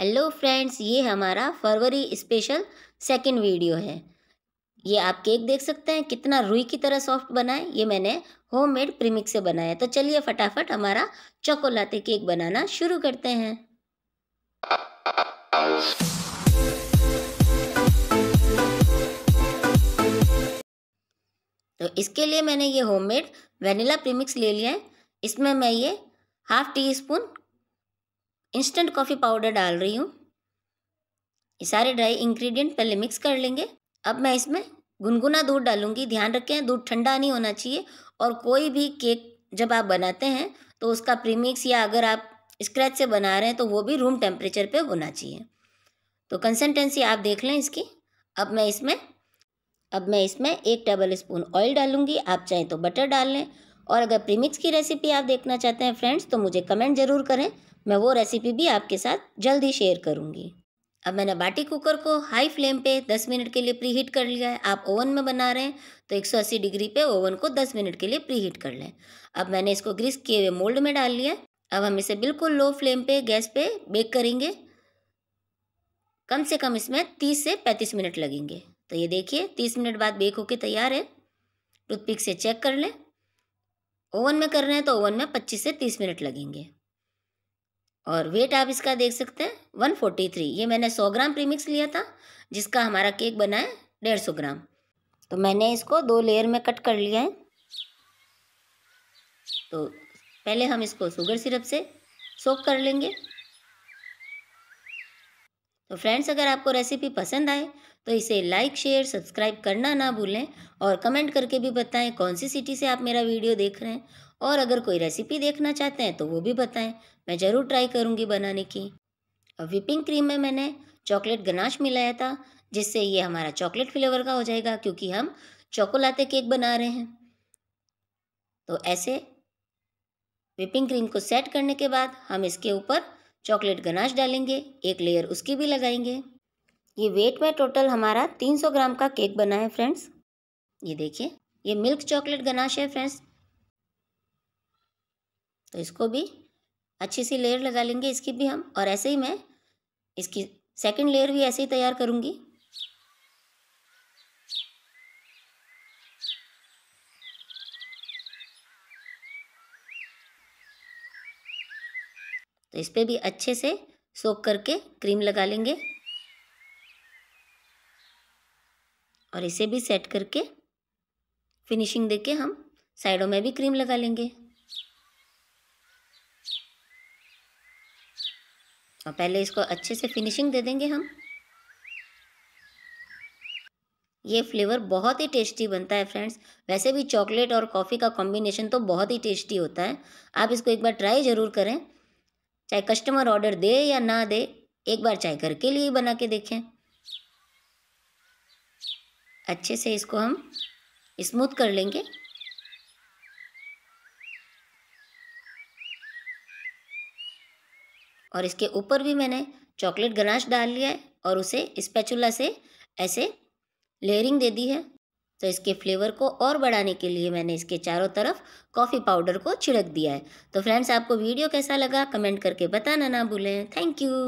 hello friends ये हमारा फरवरी special second video है ये आप केक देख सकते हैं कितना रुई की तरह सॉफ्ट बना है ये मैंने होममेड प्रीमिक्स से बनाया तो चलिए फटाफट हमारा चॉकोलाते केक बनाना शुरू करते हैं तो इसके लिए मैंने ये होममेड वेनिला प्रीमिक्स ले लिया है इसमें मैं ये half teaspoon instant coffee powder डाल रही हूँ ये सारे ड्राई इंग्रेडिएंट पहले मिक्स कर लेंगे अब मैं इसमें गुनगुना दूध डालूंगी ध्यान रखें दूध ठंडा नहीं होना चाहिए और कोई भी केक जब आप बनाते हैं तो उसका प्रीमिक्स या अगर आप स्क्रैच से बना रहे हैं तो वो भी रूम टेम्परेचर पर होना चाहिए तो कंसनटेंसी आप देख लें इसकी अब मैं इसमें अब मैं इसमें एक टेबल स्पून ऑयल डालूंगी आप चाहें तो बटर डाल लें और अगर प्रीमिक्स की रेसिपी आप देखना चाहते हैं फ्रेंड्स तो मुझे कमेंट ज़रूर करें मैं वो रेसिपी भी आपके साथ जल्दी शेयर करूँगी अब मैंने बाटी कुकर को हाई फ्लेम पे 10 मिनट के लिए प्री हीट कर लिया है आप ओवन में बना रहे हैं तो 180 डिग्री पे ओवन को 10 मिनट के लिए प्री हीट कर लें अब मैंने इसको ग्रीस किए हुए मोल्ड में डाल लिया अब हम इसे बिल्कुल लो फ्लेम पे गैस पे बेक करेंगे कम से कम इसमें 30 से 35 मिनट लगेंगे तो ये देखिए 30 मिनट बाद बेक होके तैयार है टूथपिक से चेक कर लें ओवन में करना है तो ओवन में 25 से 30 मिनट लगेंगे और वेट आप इसका देख सकते हैं 143 ये मैंने 100 ग्राम प्रीमिक्स लिया था जिसका हमारा केक बना है सौ ग्राम तो मैंने इसको दो लेयर में कट कर लिया है तो पहले हम इसको शुगर सिरप से सोक कर लेंगे तो फ्रेंड्स अगर आपको रेसिपी पसंद आए तो इसे लाइक शेयर सब्सक्राइब करना ना भूलें और कमेंट करके भी बताएं कौन सी सिटी से आप मेरा वीडियो देख रहे हैं और अगर कोई रेसिपी देखना चाहते हैं तो वो भी बताएं मैं ज़रूर ट्राई करूँगी बनाने की विपिंग क्रीम में मैंने चॉकलेट गनाश मिलाया था जिससे ये हमारा चॉकलेट फ्लेवर का हो जाएगा क्योंकि हम चॉकोलाते केक बना रहे हैं तो ऐसे विपिंग क्रीम को सेट करने के बाद हम इसके ऊपर चॉकलेट गनाश डालेंगे एक लेयर उसकी भी लगाएंगे ये वेट में टोटल हमारा 300 ग्राम का केक बना है फ्रेंड्स ये देखिए ये मिल्क चॉकलेट गनाश है फ्रेंड्स तो इसको भी अच्छी सी लेयर लगा लेंगे इसकी भी हम और ऐसे ही मैं इसकी सेकंड लेयर भी ऐसे ही तैयार करूँगी तो इस पर भी अच्छे से सोख करके क्रीम लगा लेंगे और इसे भी सेट करके फिनिशिंग देके हम साइडों में भी क्रीम लगा लेंगे और पहले इसको अच्छे से फिनिशिंग दे देंगे हम ये फ्लेवर बहुत ही टेस्टी बनता है फ्रेंड्स वैसे भी चॉकलेट और कॉफ़ी का कॉम्बिनेशन तो बहुत ही टेस्टी होता है आप इसको एक बार ट्राई ज़रूर करें चाहे कस्टमर ऑर्डर दे या ना दे एक बार चाय घर के लिए ही बना के देखें अच्छे से इसको हम स्मूथ कर लेंगे और इसके ऊपर भी मैंने चॉकलेट गनाश डाल लिया है और उसे स्पैचुला से ऐसे लेयरिंग दे दी है तो इसके फ्लेवर को और बढ़ाने के लिए मैंने इसके चारों तरफ कॉफ़ी पाउडर को छिड़क दिया है तो फ्रेंड्स आपको वीडियो कैसा लगा कमेंट करके बताना ना भूलें थैंक यू